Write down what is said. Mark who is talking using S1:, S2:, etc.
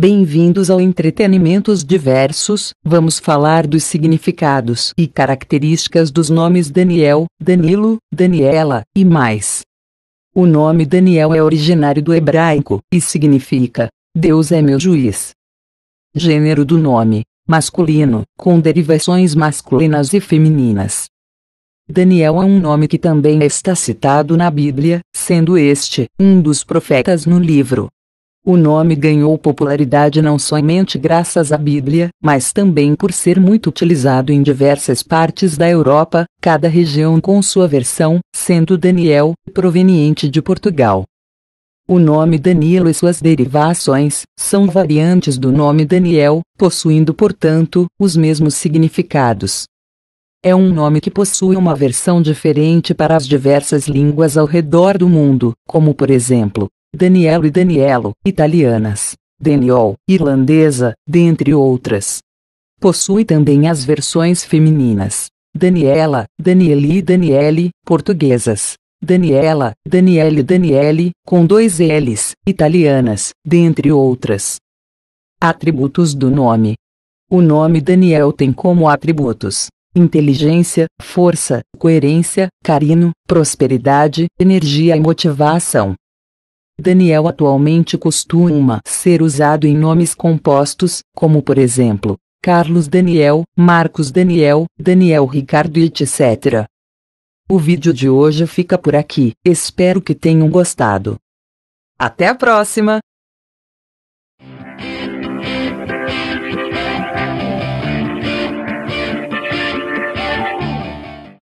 S1: Bem-vindos ao Entretenimentos Diversos. Vamos falar dos significados e características dos nomes Daniel, Danilo, Daniela e mais. O nome Daniel é originário do hebraico e significa Deus é meu juiz. Gênero do nome masculino, com derivações masculinas e femininas. Daniel é um nome que também está citado na Bíblia, sendo este um dos profetas no livro. O nome ganhou popularidade não somente graças à Bíblia, mas também por ser muito utilizado em diversas partes da Europa, cada região com sua versão, sendo Daniel proveniente de Portugal. O nome Danilo e suas derivações são variantes do nome Daniel, possuindo, portanto, os mesmos significados é um nome que possui uma versão diferente para as diversas línguas ao redor do mundo, como por exemplo, Daniel e Danielo, italianas, Daniel, irlandesa, dentre outras. Possui também as versões femininas, Daniela, Danieli e Daniele, portuguesas, Daniela, Daniele e Daniele, com dois L's, italianas, dentre outras. Atributos do nome. O nome Daniel tem como atributos inteligência, força, coerência, carinho, prosperidade, energia e motivação. Daniel atualmente costuma ser usado em nomes compostos, como por exemplo, Carlos Daniel, Marcos Daniel, Daniel Ricardo, etc. O vídeo de hoje fica por aqui, espero que tenham gostado. Até a próxima!